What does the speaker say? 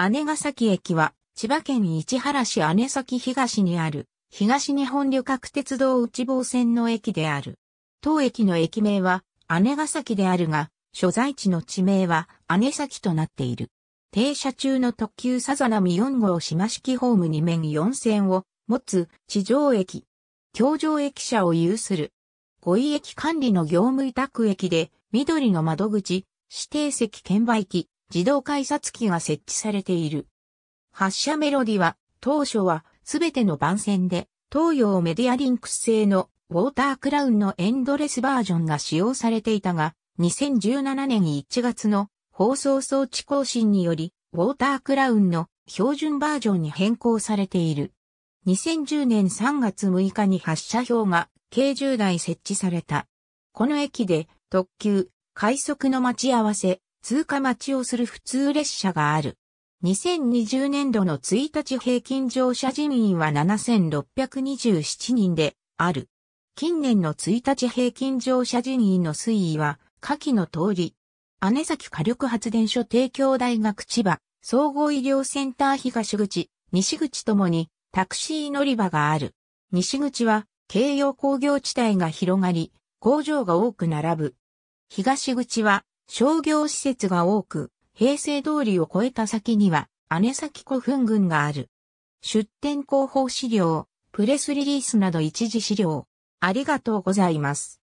姉崎駅は、千葉県市原市姉崎東にある、東日本旅客鉄道内房線の駅である。当駅の駅名は、姉崎であるが、所在地の地名は、姉崎となっている。停車中の特急さざなみ4号島式ホーム2面4線を持つ地上駅。京上駅舎を有する。五井駅管理の業務委託駅で、緑の窓口、指定席券売機、自動改札機が設置されている。発車メロディは、当初はすべての番線で、東洋メディアリンクス製のウォータークラウンのエンドレスバージョンが使用されていたが、2017年1月の放送装置更新により、ウォータークラウンの標準バージョンに変更されている。2010年3月6日に発車表が計10台設置された。この駅で特急、快速の待ち合わせ、通過待ちをする普通列車がある。2020年度の1日平均乗車人員は7627人である。近年の1日平均乗車人員の推移は、下記の通り、姉崎火力発電所提供大学千葉、総合医療センター東口、西口ともに、タクシー乗り場がある。西口は、京葉工業地帯が広がり、工場が多く並ぶ。東口は、商業施設が多く、平成通りを越えた先には、姉崎古墳群がある。出展広報資料、プレスリリースなど一時資料。ありがとうございます。